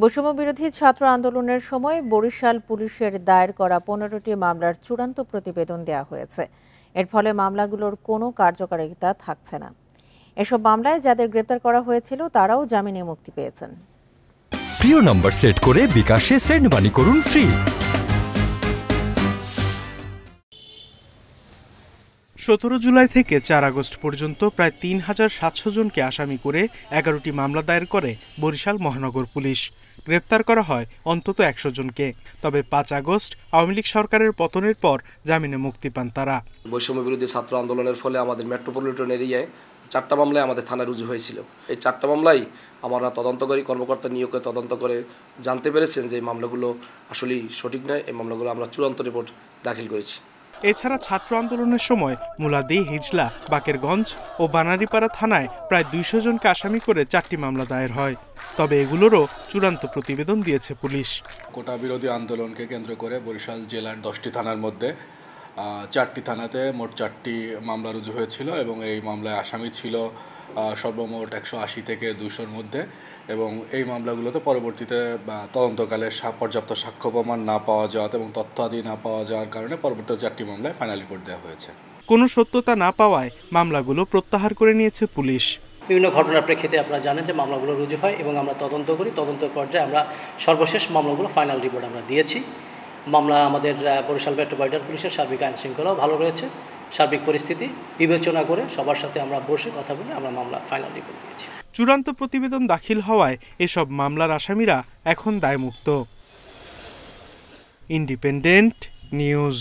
বৈষম্য বিরোধী ছাত্র আন্দোলনের সময় বরিশাল পুলিশের দায়ের করা পনেরোটি মামলার চূড়ান্ত প্রতিবেদন দেওয়া হয়েছে এর ফলে মামলাগুলোর কোনো কার্যকারিতা থাকছে না এসব মামলায় যাদের গ্রেপ্তার করা হয়েছিল তারাও জামিনে মুক্তি পেয়েছেন প্রিয় নম্বর সেট করে বিকাশে সেন্ড মানি করুন ফ্রি সতেরো জুলাই থেকে চার আগস্ট পর্যন্ত প্রায় তিন হাজার সাতশো জনকে আসামি করে এগারোটি মামলা দায়ের করে বরিশাল মহানগর পুলিশ গ্রেপ্তার করা হয় অন্তত একশো জনকে তবে পাঁচ আগস্ট আওয়ামী লীগ সরকারের পতনের পর জামিনে মুক্তি পান তারা বৈষম্য বিরোধী ছাত্র আন্দোলনের ফলে আমাদের মেট্রোপলিটন এরিয়ায় চারটা মামলায় আমাদের থানা রুজু হয়েছিল এই চারটা মামলায় আমরা তদন্তকারী কর্মকর্তা নিয়োগে তদন্ত করে জানতে পেরেছেন যে এই মামলাগুলো আসলেই সঠিক নয় এই মামলাগুলো আমরা চূড়ান্ত রিপোর্ট দাখিল করেছি এছাড়া ছাত্র আন্দোলনের সময় মুলাদি হিজলা বাকেরগঞ্জ ও বানারিপাড়া থানায় প্রায় দুইশো জনকে আসামি করে চারটি মামলা দায়ের হয় তবে এগুলোরও চূড়ান্ত প্রতিবেদন দিয়েছে পুলিশ কোটা বিরোধী আন্দোলনকে কেন্দ্র করে বরিশাল জেলার দশটি থানার মধ্যে চারটি থানাতে মোট চারটি মামলা রুজু হয়েছিল এবং এই মামলায় আসামি ছিল সর্বমোট একশো আশি থেকে দুশোর মধ্যে এবং এই মামলাগুলোতে পরবর্তীতে তদন্তকালে পর্যাপ্ত সাক্ষ্য প্রমাণ না পাওয়া যাওয়াতে এবং আদি না পাওয়া যাওয়ার কারণে পরবর্তী চারটি মামলায় ফাইনাল রিপোর্ট দেওয়া হয়েছে কোনো সত্যতা না পাওয়ায় মামলাগুলো প্রত্যাহার করে নিয়েছে পুলিশ বিভিন্ন ঘটনার প্রেক্ষিতে আপনারা জানেন যে মামলাগুলো রুজু হয় এবং আমরা তদন্ত করি তদন্ত পর্যায়ে আমরা সর্বশেষ মামলাগুলো ফাইনাল রিপোর্ট আমরা দিয়েছি মামলা আমাদের বরিশাল মেট্রোপলিটন পুলিশের সার্বিক আইন শৃঙ্খলাও ভালো রয়েছে সার্বিক পরিস্থিতি বিবেচনা করে সবার সাথে আমরা বসে কথা বলে আমরা মামলা ফাইনালি রিপোর্ট দিয়েছি চূড়ান্ত প্রতিবেদন দাখিল হওয়ায় এসব মামলার আসামিরা এখন দায়মুক্ত ইন্ডিপেন্ডেন্ট নিউজ